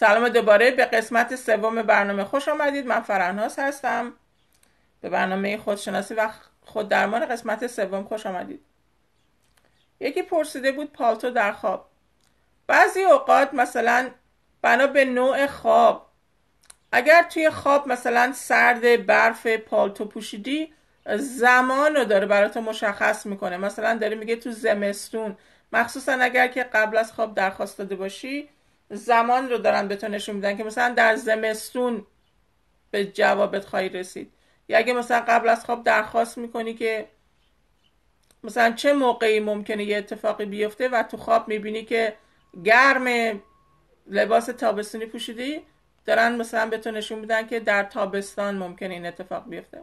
سلام دوباره به قسمت سوم برنامه خوش آمدید من فرهناز هستم به برنامه خودشناسی و خوددرمان قسمت سوم خوش آمدید یکی پرسیده بود پالتو در خواب بعضی اوقات مثلا بنا به نوع خواب اگر توی خواب مثلا سرد برف پالتو پوشیدی زمان رو داره برات مشخص میکنه مثلا داره میگه تو زمستون مخصوصا اگر که قبل از خواب درخواست داده باشی زمان رو دارن به تو نشون میدن که مثلا در زمستون به جوابت خواهی رسید یا اگه مثلا قبل از خواب درخواست میکنی که مثلا چه موقعی ممکنه یه اتفاقی بیفته و تو خواب میبینی که گرم لباس تابستونی پوشیدی دارن مثلا به تو نشون میدن که در تابستان ممکنه این اتفاق بیفته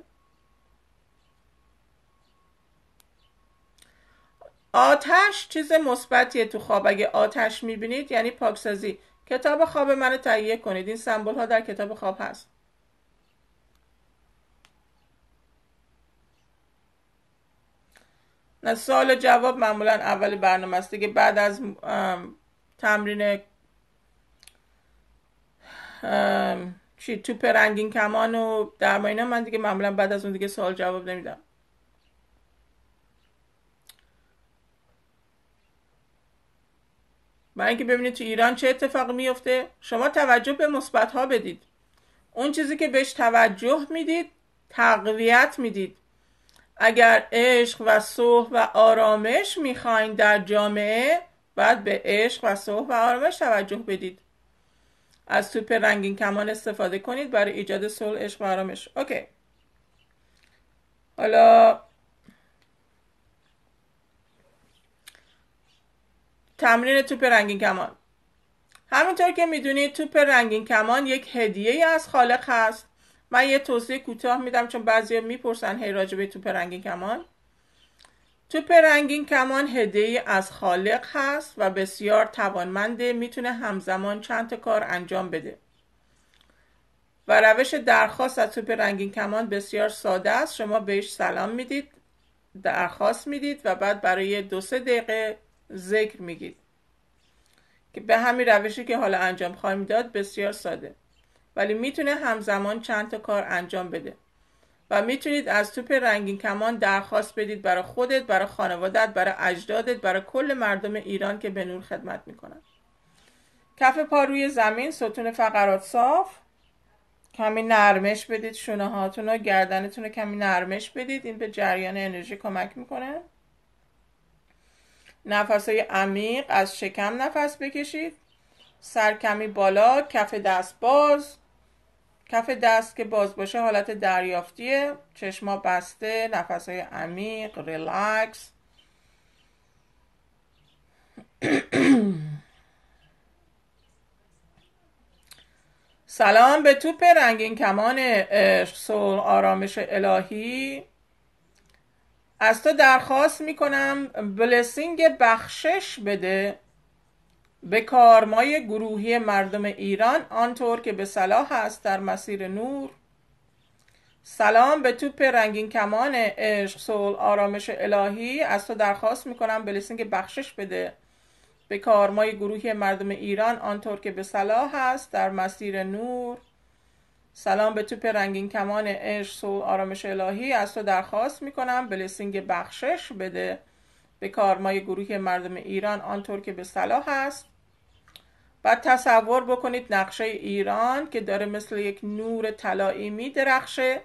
آتش چیز مثبتیه تو خواب اگه آتش میبینید یعنی پاکسازی کتاب خواب منو تهیه کنید این سمبل ها در کتاب خواب هست سوال سال جواب معمولا اول برنامه است دیگه بعد از تمرین چی تو رنگین کمان و درما من دیگه معمولا بعد از اون دیگه سوال جواب نمیدم برای اینکه ببینید تو ایران چه اتفاقی میفته شما توجه به مثبت ها بدید اون چیزی که بهش توجه میدید تقویت میدید اگر عشق و صلح و آرامش میخواین در جامعه باید به عشق و صلح و آرامش توجه بدید از توپ رنگین کمان استفاده کنید برای ایجاد صلح عشق و آرامش اوکی حالا تمرین توپ رنگین کمان همونطور که میدونید توپ رنگین کمان یک هدیه از خالق هست من یه توضیح کوتاه میدم چون بعضی میپرسن هی راجبه توپ رنگین کمان توپ رنگین کمان هدیه از خالق هست و بسیار توانمنده میتونه همزمان چند تا کار انجام بده و روش درخواست از توپ رنگین کمان بسیار ساده است شما بهش سلام میدید درخواست میدید و بعد برای دو سه دقیقه ذکر میگید که به همین روشی که حالا انجام خواهیم داد بسیار ساده ولی میتونه همزمان چند تا کار انجام بده و میتونید از توپ رنگین کمان درخواست بدید برای خودت برای خانوادت برای اجدادت برای کل مردم ایران که به نور خدمت میکنن کف پا روی زمین ستون فقرات صاف کمی نرمش بدید شونه هاتون رو گردنتون رو کمی نرمش بدید این به جریان انرژی کمک میکنه نفس های عمیق از شکم نفس بکشید سر کمی بالا کف دست باز کف دست که باز باشه حالت دریافتیه چشما بسته نفس های عمیق ریلکس سلام به توپ رنگین کمان عشق آرامش الهی از تو درخواست میکنم بلسینگ بخشش بده به کارمای گروهی مردم ایران آنطور که به صلاح است در مسیر نور سلام به توپ رنگین کمان عشق سول آرامش الهی از تو درخواست میکنم بلسینگ بخشش بده به کارمای گروهی مردم ایران آنطور که به صلاح است در مسیر نور سلام به توپ رنگین کمان عشق و آرامش الهی از تو درخواست میکنم بلسینگ بخشش بده به کارمای گروه مردم ایران آنطور که به صلاح هست و تصور بکنید نقشه ایران که داره مثل یک نور طلایی میدرخشه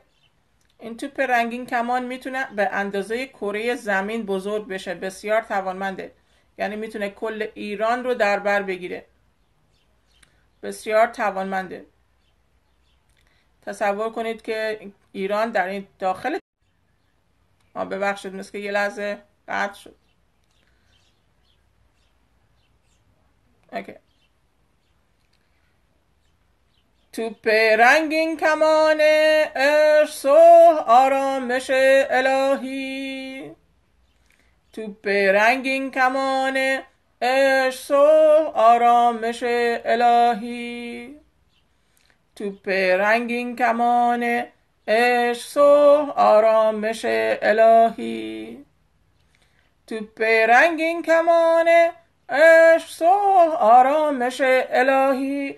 این توپ رنگین کمان میتونه به اندازه کره زمین بزرگ بشه بسیار توانمنده یعنی میتونه کل ایران رو در بر بگیره بسیار توانمنده تصور کنید که ایران در این داخل ما ببخشید مثل که یه لحظه قطع شد تو رنگین کمان ارسوه آرامش الهی توپ رنگین کمان ارسوه آرامش الهی توپ رنگین کمان عشق آرامش الهی توپ رنگین کمان عشق آرامش الهی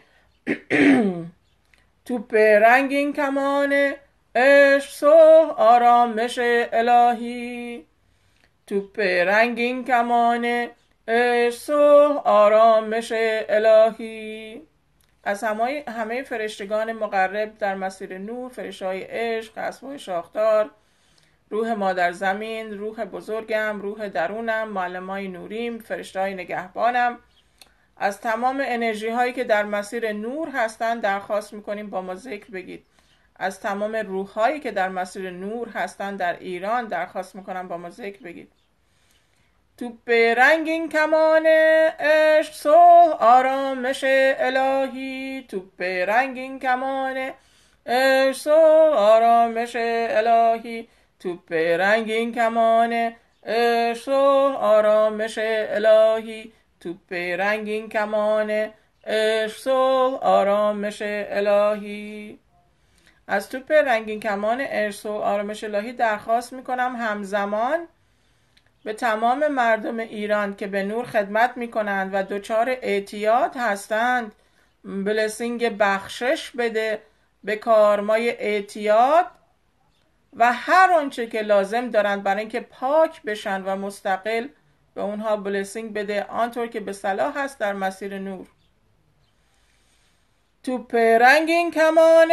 توپ رنگین کمان عشق سوه آرامش الهی توپ رنگین کمان عشق آرام آرامش الهی از همه, فرشتگان مقرب در مسیر نور فرشته های عشق های شاخدار روح مادر زمین روح بزرگم روح درونم معلم های نوریم فرشته های نگهبانم از تمام انرژی هایی که در مسیر نور هستند درخواست میکنیم با ما ذکر بگید از تمام روح هایی که در مسیر نور هستند در ایران درخواست میکنم با ما ذکر بگید توپ رنگین کمان عشق صلح آرامش الهی توپ رنگین کمان عشق صلح آرامش الهی توپ رنگین کمان عشق صلح آرامش الهی توپ رنگین کمان عشق صلح آرامش الهی از توپ رنگین کمان عشق آرامش الهی درخواست میکنم همزمان به تمام مردم ایران که به نور خدمت می کنند و دچار اعتیاد هستند بلسینگ بخشش بده به کارمای اعتیاد و هر آنچه که لازم دارند برای اینکه پاک بشن و مستقل به اونها بلسینگ بده آنطور که به صلاح هست در مسیر نور تو رنگین کمان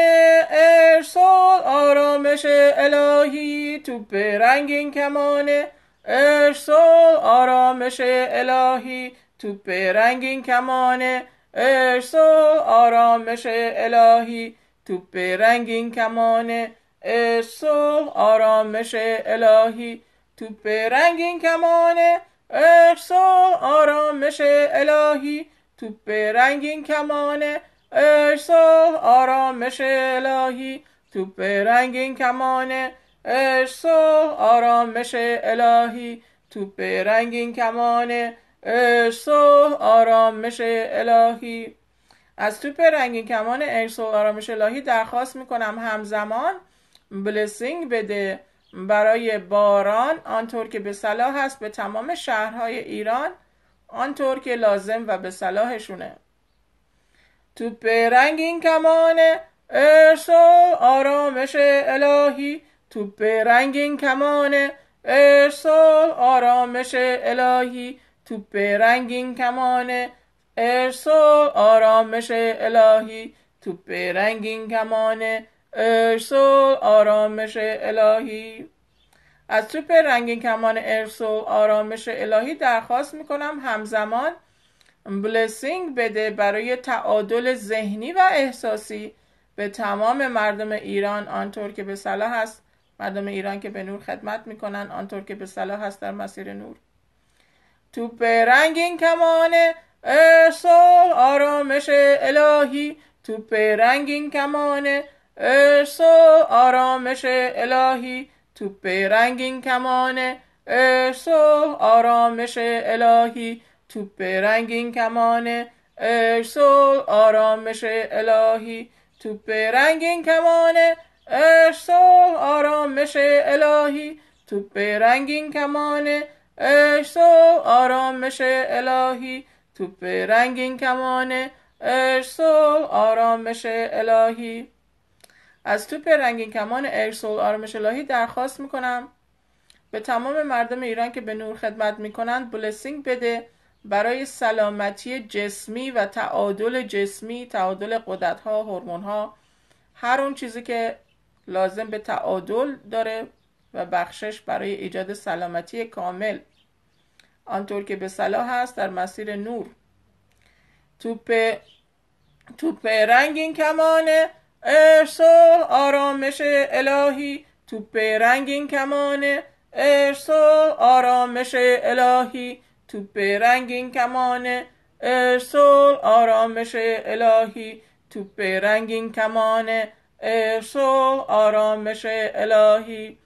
ارسال آرامش الهی تو رنگین کمان ارسال آرامش الهی تو رنگین کمانه ارسال آرامش الهی تو رنگین کمانه ارسال آرامش الهی تو رنگین کمانه ارسال آرامش الهی تو رنگین کمانه ارسال آرامش الهی تو رنگین کمانه ارسو آرامش الهی توپ رنگین کمانه ارسو آرامش الهی از توپ رنگین کمان ارسو آرامش الهی درخواست میکنم همزمان بلسینگ بده برای باران آنطور که به صلاح است به تمام شهرهای ایران آنطور که لازم و به صلاحشونه توپ رنگین کمان ارسو آرامش الهی توپ رنگین کمانه ارسال آرامش الهی توپ رنگین کمان ارسال آرامش الهی توپ رنگین کمان ارسال آرامش الهی از توپ رنگین کمان ارسال آرامش الهی درخواست میکنم همزمان بلسینگ بده برای تعادل ذهنی و احساسی به تمام مردم ایران آنطور که به صلاح است مردم ایران که به نور خدمت میکنن آنطور که به صلاح هست در مسیر نور توپ رنگین کمان ارسال آرامش الهی توپ رنگین کمان ارسال آرامش الهی توپ رنگین کمان ارسال آرامش الهی توپ رنگین کمان ارسال آرامش الهی توپ رنگین کمان ارسال آرامش الهی تو رنگین کمانه آرام آرامش الهی تو رنگین کمانه آرام آرامش الهی از توپ رنگین کمان ارسول آرامش الهی درخواست میکنم به تمام مردم ایران که به نور خدمت میکنند بلسینگ بده برای سلامتی جسمی و تعادل جسمی تعادل قدرت ها ها هر چیزی که لازم به تعادل داره و بخشش برای ایجاد سلامتی کامل آنطور که به صلاح هست در مسیر نور توپ توپ رنگین کمانه ارسال آرامش الهی توپ رنگین کمانه ارسال آرامش الهی توپ رنگین کمانه ارسال آرامش الهی توپ رنگین کمانه ارسل آرامش الهی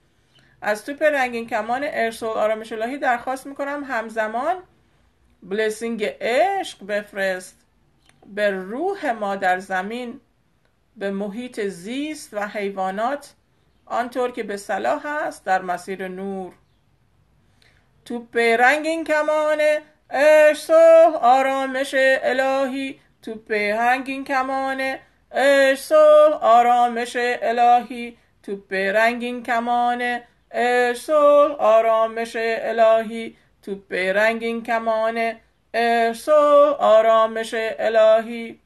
از توپ رنگین کمان ارسل آرامش الهی درخواست میکنم همزمان بلسینگ عشق بفرست به روح ما در زمین به محیط زیست و حیوانات آنطور که به صلاح است در مسیر نور توپ رنگین کمان آرامش الهی توپ رنگین کمان آرامش الهی تو رنگین کمان ارسل آرامش الهی تو رنگین کمان ارسل آرامش الهی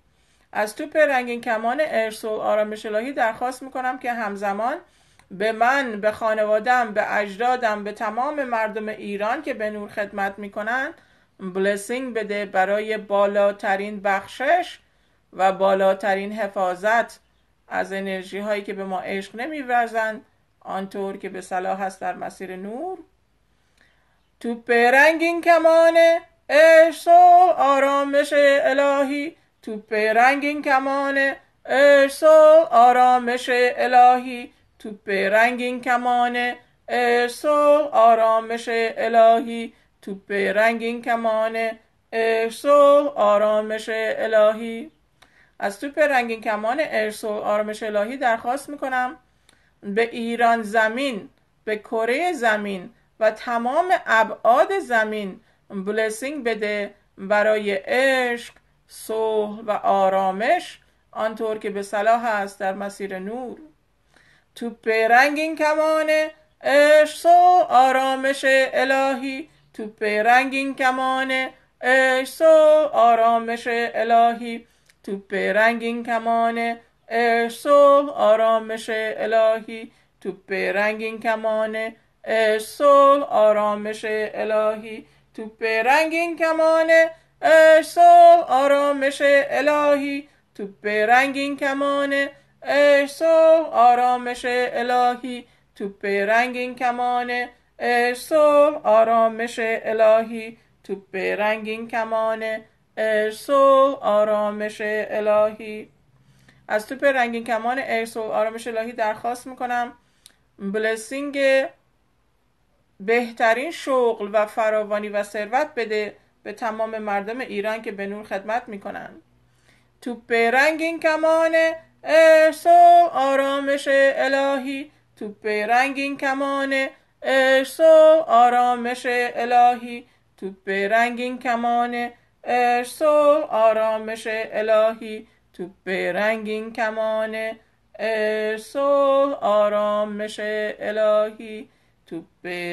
از توپ رنگین کمان ارسل آرامش الهی درخواست میکنم که همزمان به من به خانوادم به اجدادم به تمام مردم ایران که به نور خدمت میکنن بلسینگ بده برای بالاترین بخشش و بالاترین حفاظت از انرژی هایی که به ما عشق نمیورزند آنطور که به صلاح هست در مسیر نور تو رنگین کمان عشق آرامش الهی تو رنگین کمان عشق آرامش الهی تو رنگین کمان عشق آرامش الهی تو رنگین کمان عشق آرامش الهی از توپ رنگین کمان و آرامش الهی درخواست میکنم به ایران زمین به کره زمین و تمام ابعاد زمین بلسینگ بده برای عشق صلح و آرامش آنطور که به صلاح است در مسیر نور توپ رنگین کمان عشق و آرامش الهی توپ رنگین کمان عشق و آرامش الهی توپ رنگین کمان عشق آرامش الهی توپ رنگین کمان عشق آرامش الهی توپ رنگین کمان عشق آرامش الهی توپ رنگین کمان عشق آرامش الهی توپ رنگین کمان آرامش الهی توپ رنگین کمان ارس و آرامش الهی از توپ رنگین کمان ارس و آرامش الهی درخواست میکنم بلسینگ بهترین شغل و فراوانی و ثروت بده به تمام مردم ایران که به نور خدمت میکنن توپ رنگین کمان ارس و آرامش الهی توپ رنگین کمان ارس و آرامش الهی توپ رنگین کمان آرام آرامش الهی تو رنگین کمانه آرام آرامش الهی تو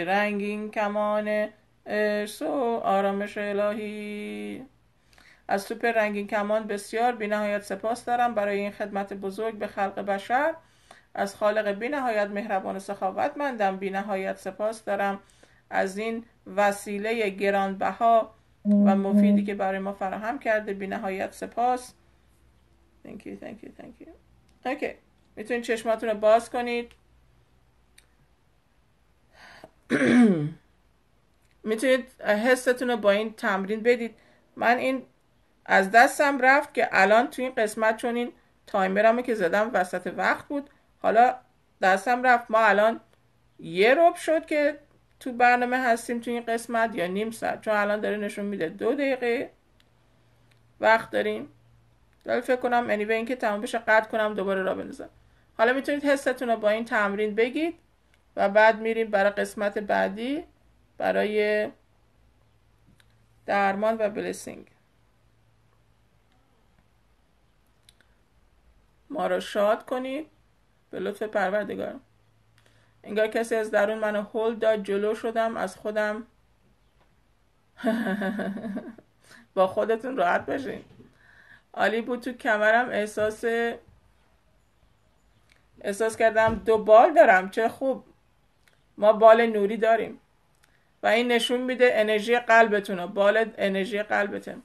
رنگین کمانه آرام آرامش الهی از توپ رنگین کمان بسیار نهایت سپاس دارم برای این خدمت بزرگ به خلق بشر از خالق نهایت مهربان و سخاوتمندم نهایت سپاس دارم از این وسیله گرانبها و مفیدی که برای ما فراهم کرده بی نهایت سپاس thank you thank میتونید چشماتون رو باز کنید میتونید حستون رو با این تمرین بدید من این از دستم رفت که الان تو این قسمت چون این تایمرمو که زدم وسط وقت بود حالا دستم رفت ما الان یه روب شد که تو برنامه هستیم تو این قسمت یا نیم ساعت چون الان داره نشون میده دو دقیقه وقت داریم ولی فکر کنم انیوی اینکه تمام بشه قطع کنم دوباره را بندازم حالا میتونید حستون رو با این تمرین بگید و بعد میریم برای قسمت بعدی برای درمان و بلسینگ ما را شاد کنید به لطف پروردگارم انگار کسی از درون منو هل داد جلو شدم از خودم با خودتون راحت بشین عالی بود تو کمرم احساس احساس کردم دو بال دارم چه خوب ما بال نوری داریم و این نشون میده انرژی قلبتون و بال انرژی قلبتون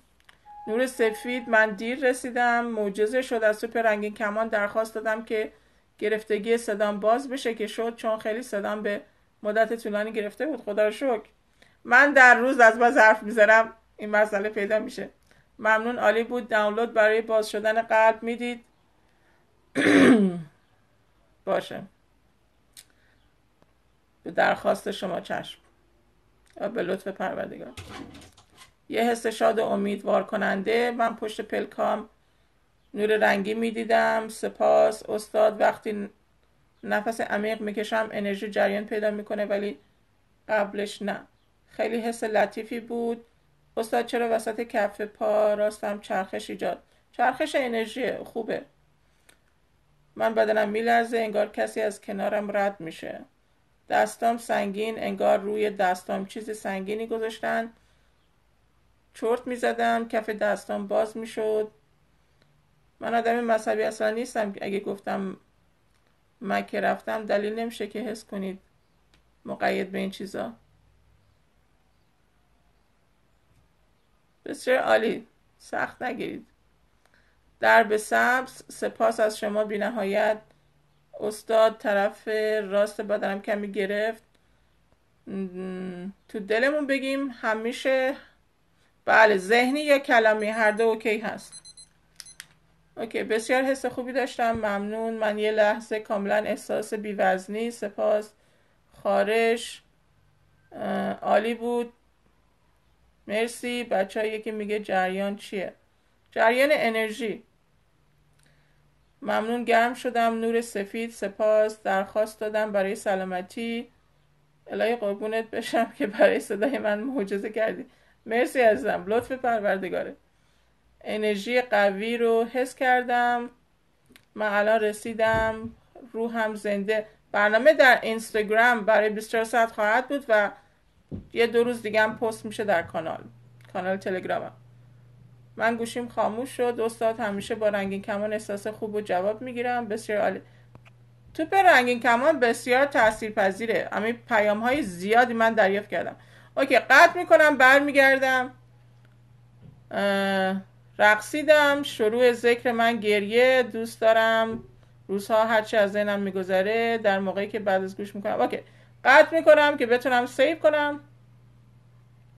نور سفید من دیر رسیدم معجزه شد از سوپر رنگین کمان درخواست دادم که گرفتگی صدام باز بشه که شد چون خیلی صدام به مدت طولانی گرفته بود خدا رو شکر من در روز از باز حرف میزنم این مسئله پیدا میشه ممنون عالی بود دانلود برای باز شدن قلب میدید باشه به درخواست شما چشم و به لطف پروردگار یه حس شاد و امیدوار کننده من پشت پلکام نور رنگی میدیدم سپاس استاد وقتی نفس عمیق میکشم انرژی جریان پیدا میکنه ولی قبلش نه خیلی حس لطیفی بود استاد چرا وسط کف پا راستم چرخش ایجاد چرخش انرژی خوبه من بدنم میلرزه انگار کسی از کنارم رد میشه دستام سنگین انگار روی دستام چیز سنگینی گذاشتن چرت میزدم کف دستام باز میشد من آدم مذهبی اصلا نیستم اگه گفتم مکه رفتم دلیل نمیشه که حس کنید مقید به این چیزا بسیار عالی سخت نگیرید در به سبز سپاس از شما بی استاد طرف راست بدنم کمی گرفت تو دلمون بگیم همیشه بله ذهنی یا کلامی هر دو اوکی هست اوکی بسیار حس خوبی داشتم ممنون من یه لحظه کاملا احساس بیوزنی سپاس خارش عالی بود مرسی بچه هایی که میگه جریان چیه جریان انرژی ممنون گرم شدم نور سفید سپاس درخواست دادم برای سلامتی الهی قربونت بشم که برای صدای من معجزه کردی مرسی عزیزم لطف پروردگاره انرژی قوی رو حس کردم من الان رسیدم روحم زنده برنامه در اینستاگرام برای 24 ساعت خواهد بود و یه دو روز دیگه هم پست میشه در کانال کانال تلگرامم من گوشیم خاموش شد استاد همیشه با رنگین کمان احساس خوب و جواب میگیرم بسیار عالی توپ رنگین کمان بسیار پذیره همین پیام های زیادی من دریافت کردم اوکی قطع میکنم برمیگردم رقصیدم شروع ذکر من گریه دوست دارم روزها هرچی از ذهنم میگذره در موقعی که بعد از گوش میکنم اوکی قطع میکنم که بتونم سیو کنم